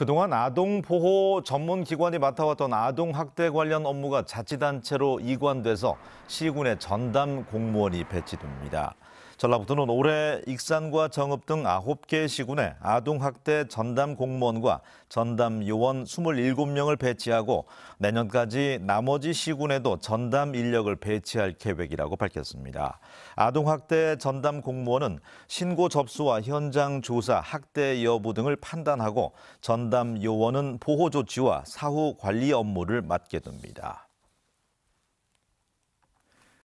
그동안 아동보호 전문기관이 맡아왔던 아동학대 관련 업무가 자치단체로 이관돼서 시군의 전담 공무원이 배치됩니다. 전라북도는 올해 익산과 정읍 등 9개 시군에 아동학대 전담 공무원과 전담 요원 27명을 배치하고 내년까지 나머지 시군에도 전담 인력을 배치할 계획이라고 밝혔습니다. 아동학대 전담 공무원은 신고 접수와 현장 조사, 학대 여부 등을 판단하고 전담 요원은 보호 조치와 사후 관리 업무를 맡게 됩니다.